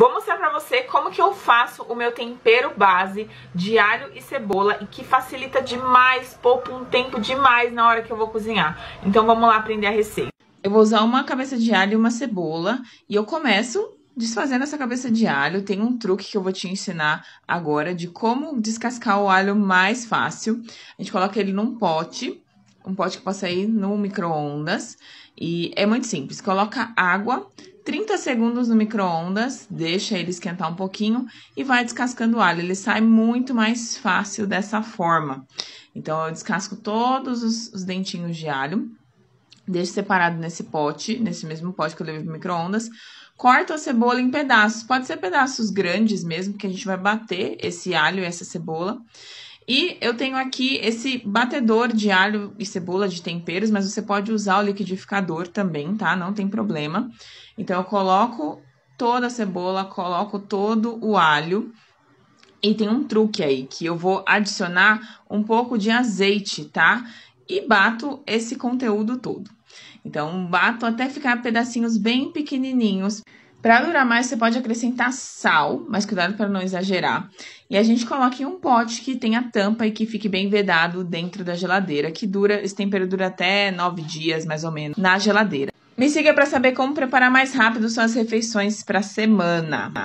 Vou mostrar pra você como que eu faço o meu tempero base de alho e cebola e que facilita demais, poupa um tempo demais na hora que eu vou cozinhar. Então vamos lá aprender a receita. Eu vou usar uma cabeça de alho e uma cebola e eu começo desfazendo essa cabeça de alho, tem um truque que eu vou te ensinar agora de como descascar o alho mais fácil. A gente coloca ele num pote, um pote que possa ir no micro-ondas. E é muito simples. Coloca água, 30 segundos no micro-ondas, deixa ele esquentar um pouquinho e vai descascando o alho. Ele sai muito mais fácil dessa forma. Então, eu descasco todos os, os dentinhos de alho, deixo separado nesse pote, nesse mesmo pote que eu levei pro micro-ondas. Corto a cebola em pedaços, pode ser pedaços grandes mesmo, que a gente vai bater esse alho e essa cebola. E eu tenho aqui esse batedor de alho e cebola de temperos, mas você pode usar o liquidificador também, tá? Não tem problema. Então, eu coloco toda a cebola, coloco todo o alho. E tem um truque aí, que eu vou adicionar um pouco de azeite, tá? E bato esse conteúdo todo. Então, bato até ficar pedacinhos bem pequenininhos. Para durar mais, você pode acrescentar sal, mas cuidado para não exagerar. E a gente coloca em um pote que tenha tampa e que fique bem vedado dentro da geladeira, que dura, esse tempero dura até nove dias, mais ou menos, na geladeira. Me siga para saber como preparar mais rápido suas refeições para a semana.